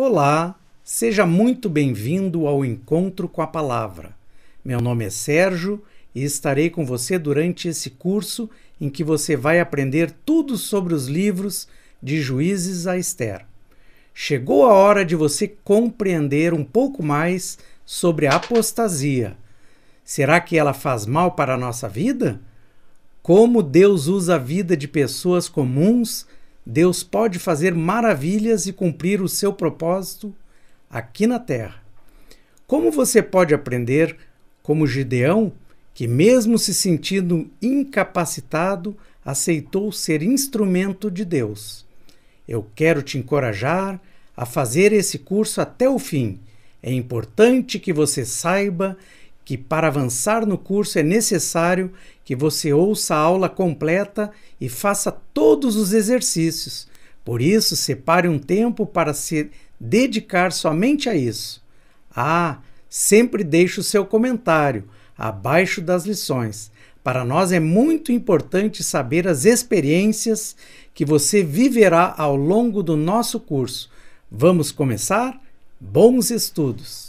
Olá, seja muito bem-vindo ao Encontro com a Palavra. Meu nome é Sérgio e estarei com você durante esse curso em que você vai aprender tudo sobre os livros de Juízes a Esther. Chegou a hora de você compreender um pouco mais sobre a apostasia. Será que ela faz mal para a nossa vida? Como Deus usa a vida de pessoas comuns Deus pode fazer maravilhas e cumprir o seu propósito aqui na terra. Como você pode aprender, como Gideão, que, mesmo se sentindo incapacitado, aceitou ser instrumento de Deus? Eu quero te encorajar a fazer esse curso até o fim. É importante que você saiba que para avançar no curso é necessário que você ouça a aula completa e faça todos os exercícios. Por isso, separe um tempo para se dedicar somente a isso. Ah, sempre deixe o seu comentário abaixo das lições. Para nós é muito importante saber as experiências que você viverá ao longo do nosso curso. Vamos começar? Bons estudos!